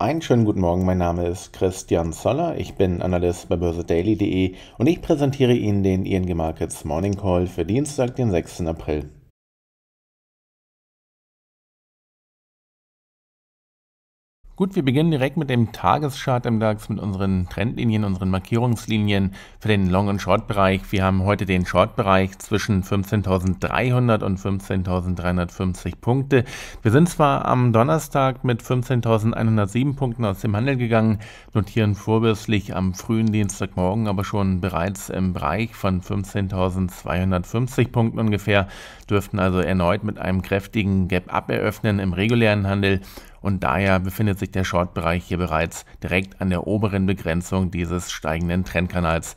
Einen schönen guten Morgen, mein Name ist Christian Zoller, ich bin Analyst bei börsedaily.de und ich präsentiere Ihnen den ING e Markets Morning Call für Dienstag, den 6. April. Gut, wir beginnen direkt mit dem Tageschart im DAX, mit unseren Trendlinien, unseren Markierungslinien für den Long- und Short-Bereich. Wir haben heute den Short-Bereich zwischen 15.300 und 15.350 Punkte. Wir sind zwar am Donnerstag mit 15.107 Punkten aus dem Handel gegangen, notieren vorbürstlich am frühen Dienstagmorgen aber schon bereits im Bereich von 15.250 Punkten ungefähr, dürften also erneut mit einem kräftigen Gap-Up eröffnen im regulären Handel und daher befindet sich der Short-Bereich hier bereits direkt an der oberen Begrenzung dieses steigenden Trendkanals.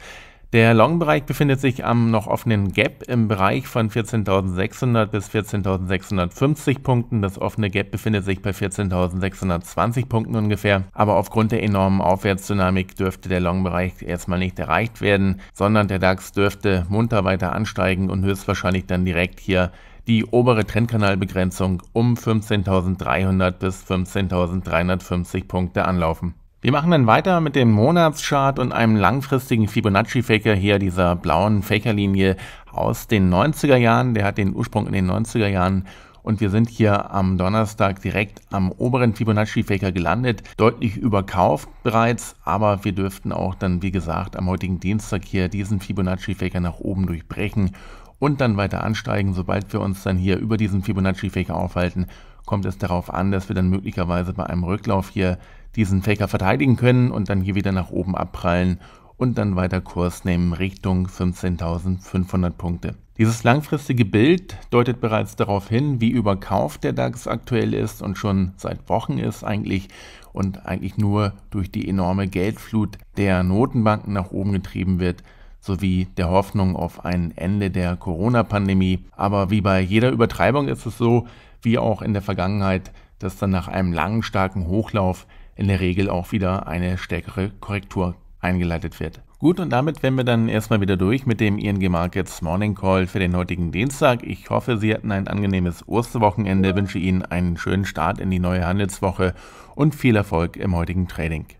Der Long-Bereich befindet sich am noch offenen Gap im Bereich von 14.600 bis 14.650 Punkten. Das offene Gap befindet sich bei 14.620 Punkten ungefähr. Aber aufgrund der enormen Aufwärtsdynamik dürfte der Long-Bereich erstmal nicht erreicht werden, sondern der DAX dürfte munter weiter ansteigen und höchstwahrscheinlich dann direkt hier die obere Trendkanalbegrenzung um 15.300 bis 15.350 Punkte anlaufen. Wir machen dann weiter mit dem Monatschart und einem langfristigen Fibonacci-Faker hier, dieser blauen Fakerlinie aus den 90er Jahren. Der hat den Ursprung in den 90er Jahren und wir sind hier am Donnerstag direkt am oberen Fibonacci-Faker gelandet, deutlich überkauft bereits, aber wir dürften auch dann, wie gesagt, am heutigen Dienstag hier diesen Fibonacci-Faker nach oben durchbrechen und dann weiter ansteigen. Sobald wir uns dann hier über diesen Fibonacci-Faker aufhalten, kommt es darauf an, dass wir dann möglicherweise bei einem Rücklauf hier diesen Faker verteidigen können und dann hier wieder nach oben abprallen und dann weiter Kurs nehmen Richtung 15.500 Punkte. Dieses langfristige Bild deutet bereits darauf hin, wie überkauft der DAX aktuell ist und schon seit Wochen ist eigentlich und eigentlich nur durch die enorme Geldflut der Notenbanken nach oben getrieben wird sowie der Hoffnung auf ein Ende der Corona-Pandemie. Aber wie bei jeder Übertreibung ist es so, wie auch in der Vergangenheit, dass dann nach einem langen, starken Hochlauf in der Regel auch wieder eine stärkere Korrektur eingeleitet wird. Gut, und damit wären wir dann erstmal wieder durch mit dem ING Markets Morning Call für den heutigen Dienstag. Ich hoffe, Sie hatten ein angenehmes Osterwochenende, wünsche Ihnen einen schönen Start in die neue Handelswoche und viel Erfolg im heutigen Trading.